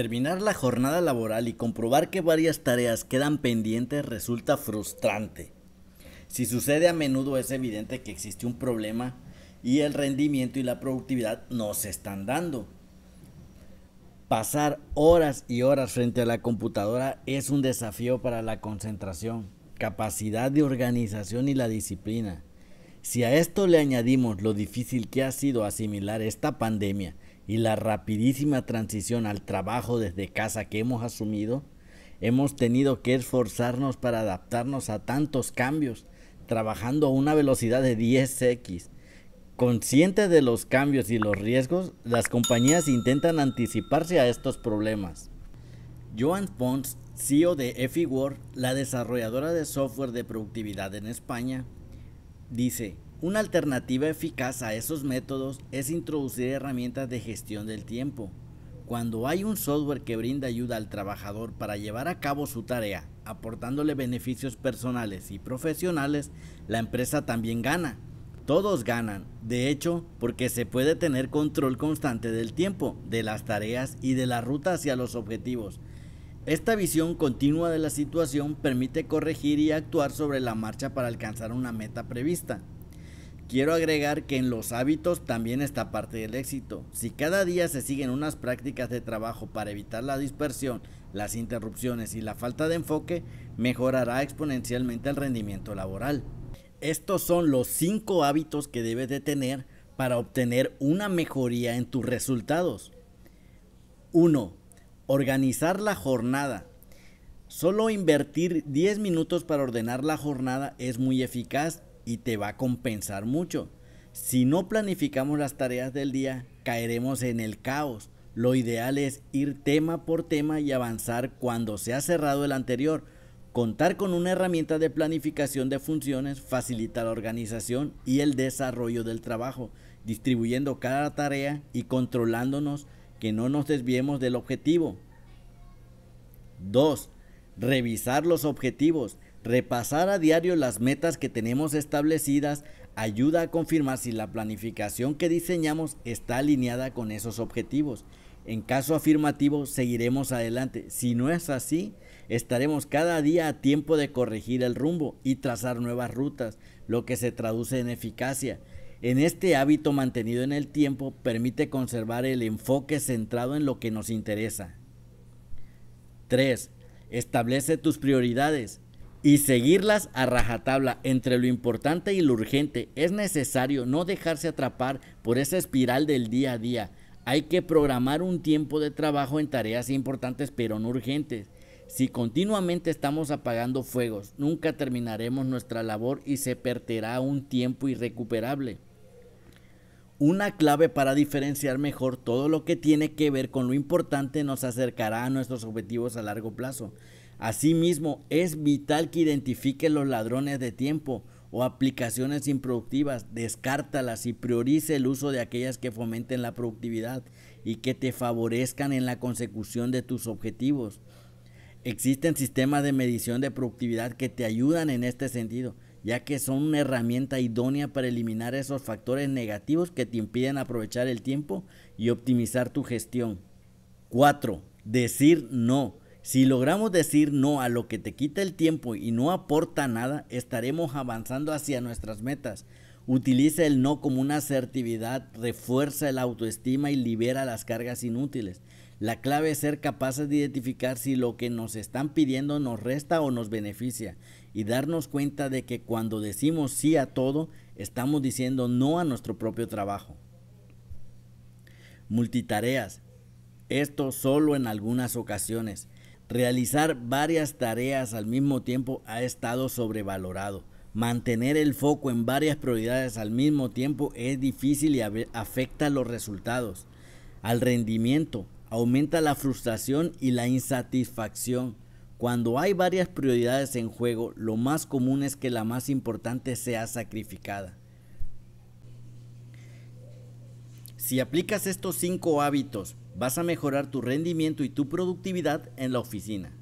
Terminar la jornada laboral y comprobar que varias tareas quedan pendientes resulta frustrante. Si sucede a menudo es evidente que existe un problema y el rendimiento y la productividad no se están dando. Pasar horas y horas frente a la computadora es un desafío para la concentración, capacidad de organización y la disciplina. Si a esto le añadimos lo difícil que ha sido asimilar esta pandemia y la rapidísima transición al trabajo desde casa que hemos asumido, hemos tenido que esforzarnos para adaptarnos a tantos cambios, trabajando a una velocidad de 10x. Conscientes de los cambios y los riesgos, las compañías intentan anticiparse a estos problemas. Joan Pons, CEO de EFIWORD, la desarrolladora de software de productividad en España, Dice, una alternativa eficaz a esos métodos es introducir herramientas de gestión del tiempo. Cuando hay un software que brinda ayuda al trabajador para llevar a cabo su tarea, aportándole beneficios personales y profesionales, la empresa también gana. Todos ganan, de hecho, porque se puede tener control constante del tiempo, de las tareas y de la ruta hacia los objetivos. Esta visión continua de la situación permite corregir y actuar sobre la marcha para alcanzar una meta prevista. Quiero agregar que en los hábitos también está parte del éxito. Si cada día se siguen unas prácticas de trabajo para evitar la dispersión, las interrupciones y la falta de enfoque, mejorará exponencialmente el rendimiento laboral. Estos son los 5 hábitos que debes de tener para obtener una mejoría en tus resultados. 1. Organizar la jornada. Solo invertir 10 minutos para ordenar la jornada es muy eficaz y te va a compensar mucho. Si no planificamos las tareas del día, caeremos en el caos. Lo ideal es ir tema por tema y avanzar cuando se ha cerrado el anterior. Contar con una herramienta de planificación de funciones facilita la organización y el desarrollo del trabajo, distribuyendo cada tarea y controlándonos que no nos desviemos del objetivo. 2. Revisar los objetivos. Repasar a diario las metas que tenemos establecidas ayuda a confirmar si la planificación que diseñamos está alineada con esos objetivos. En caso afirmativo, seguiremos adelante. Si no es así, estaremos cada día a tiempo de corregir el rumbo y trazar nuevas rutas, lo que se traduce en eficacia. En este hábito mantenido en el tiempo permite conservar el enfoque centrado en lo que nos interesa. 3. Establece tus prioridades y seguirlas a rajatabla entre lo importante y lo urgente. Es necesario no dejarse atrapar por esa espiral del día a día. Hay que programar un tiempo de trabajo en tareas importantes pero no urgentes. Si continuamente estamos apagando fuegos, nunca terminaremos nuestra labor y se perderá un tiempo irrecuperable. Una clave para diferenciar mejor todo lo que tiene que ver con lo importante nos acercará a nuestros objetivos a largo plazo. Asimismo, es vital que identifique los ladrones de tiempo o aplicaciones improductivas, descártalas y priorice el uso de aquellas que fomenten la productividad y que te favorezcan en la consecución de tus objetivos. Existen sistemas de medición de productividad que te ayudan en este sentido ya que son una herramienta idónea para eliminar esos factores negativos que te impiden aprovechar el tiempo y optimizar tu gestión. 4. Decir no. Si logramos decir no a lo que te quita el tiempo y no aporta nada, estaremos avanzando hacia nuestras metas. Utiliza el no como una asertividad, refuerza la autoestima y libera las cargas inútiles. La clave es ser capaces de identificar si lo que nos están pidiendo nos resta o nos beneficia y darnos cuenta de que cuando decimos sí a todo, estamos diciendo no a nuestro propio trabajo. Multitareas. Esto solo en algunas ocasiones. Realizar varias tareas al mismo tiempo ha estado sobrevalorado. Mantener el foco en varias prioridades al mismo tiempo es difícil y afecta los resultados, al rendimiento, aumenta la frustración y la insatisfacción. Cuando hay varias prioridades en juego, lo más común es que la más importante sea sacrificada. Si aplicas estos cinco hábitos, vas a mejorar tu rendimiento y tu productividad en la oficina.